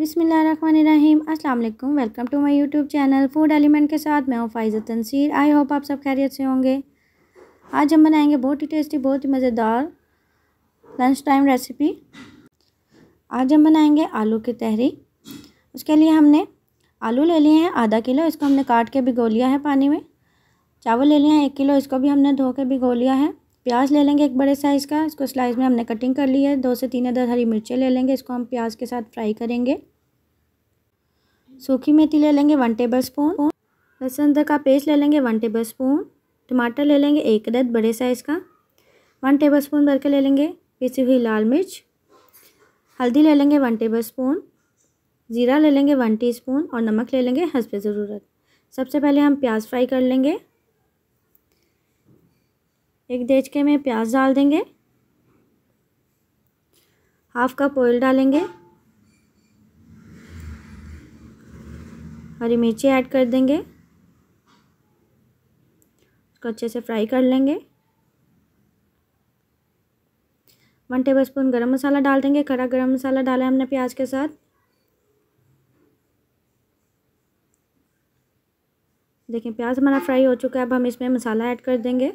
बिसमीम अल्लाम welcome to my YouTube channel food element के साथ मैं हूँ फाइज़ तनसीर आई होप आप सब खैरियत से होंगे आज हम बनाएंगे बहुत ही टेस्टी बहुत ही मज़ेदार लंच टाइम रेसिपी आज हम बनाएंगे आलू की तहरी उसके लिए हमने आलू ले लिए हैं आधा किलो इसको हमने काट के भिगो लिया है पानी में चावल ले लिए हैं एक किलो इसको भी हमने धो के भिगो लिया है प्याज ले लेंगे एक बड़े साइज़ का इसको स्लाइस में हमने कटिंग कर ली है दो से तीन अदर हरी मिर्चें ले लेंगे इसको हम प्याज के साथ फ्राई करेंगे सूखी मेथी ले लेंगे वन टेबल स्पून लहसुन अदरक का पेस्ट ले लेंगे वन टेबल स्पून टमाटर ले लेंगे एक अदद बड़े साइज़ का वन टेबल स्पून भर के ले लेंगे पीसी हुई लाल मिर्च हल्दी ले लेंगे वन टेबल स्पून ज़ीरा ले लेंगे वन स्पून और नमक ले लेंगे हंस ज़रूरत सबसे पहले हम प्याज फ्राई कर लेंगे एक देचके में प्याज डाल देंगे हाफ कप ऑयल डालेंगे हरी मिर्ची ऐड कर देंगे उसको अच्छे से फ्राई कर लेंगे वन टेबल स्पून गर्म मसाला डाल देंगे खड़ा गरम मसाला डाला है हमने प्याज के साथ देखिए प्याज हमारा फ्राई हो चुका है अब हम इसमें मसाला ऐड कर देंगे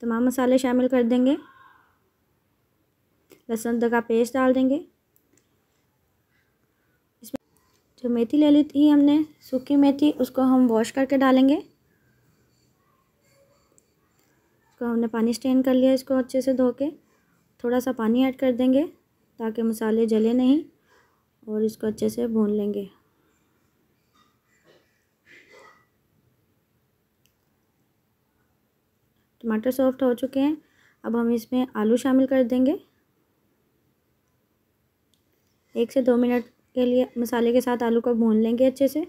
तमाम मसाले शामिल कर देंगे लहसुन का पेस्ट डाल देंगे जो मेथी ले ली थी हमने सूखी मेथी उसको हम वॉश करके डालेंगे उसको हमने पानी स्टेन कर लिया इसको अच्छे से धो के थोड़ा सा पानी ऐड कर देंगे ताकि मसाले जले नहीं और इसको अच्छे से भून लेंगे टमाटर सॉफ्ट हो चुके हैं अब हम इसमें आलू शामिल कर देंगे एक से दो मिनट के लिए मसाले के साथ आलू को भून लेंगे अच्छे से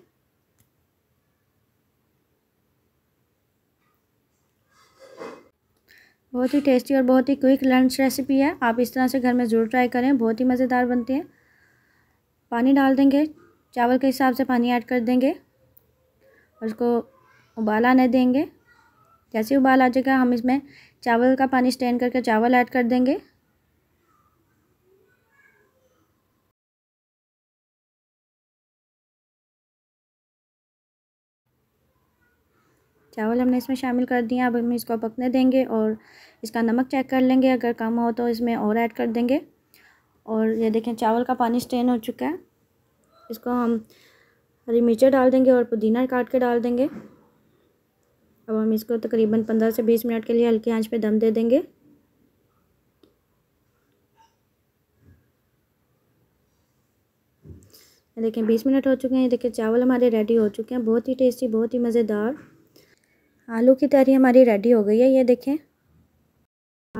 बहुत ही टेस्टी और बहुत ही क्विक लंच रेसिपी है आप इस तरह से घर में ज़रूर ट्राई करें बहुत ही मज़ेदार बनते हैं पानी डाल देंगे चावल के हिसाब से पानी ऐड कर देंगे और उसको उबाल आने देंगे जैसे उबाल आ जाएगा हम इसमें चावल का पानी स्टैंड करके चावल ऐड कर देंगे चावल हमने इसमें शामिल कर दिया अब हम इसको पकने देंगे और इसका नमक चेक कर लेंगे अगर कम हो तो इसमें और ऐड कर देंगे और ये देखें चावल का पानी स्टेन हो चुका है इसको हम हरी मिर्चें डाल देंगे और पुदीना काट के डाल देंगे अब हम इसको तकरीबन पंद्रह से बीस मिनट के लिए हल्की आंच पे दम दे देंगे देखें बीस मिनट हो चुके हैं ये देखें चावल हमारे रेडी हो चुके हैं बहुत ही टेस्टी बहुत ही मज़ेदार आलू की तैयारी हमारी रेडी हो गई है ये देखें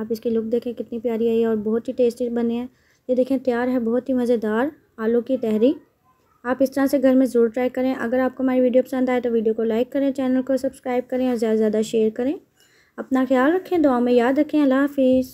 आप इसकी लुक देखें कितनी प्यारी आई है और बहुत ही टेस्टी बने हैं ये देखें तैयार है बहुत ही मज़ेदार आलू की तहरी आप इस तरह से घर में ज़रूर ट्राई करें अगर आपको हमारी वीडियो पसंद आए तो वीडियो को लाइक करें चैनल को सब्सक्राइब करें और ज़्यादा से ज़्यादा शेयर करें अपना ख्याल रखें दुआ में याद रखें अल्लाह हाफिज़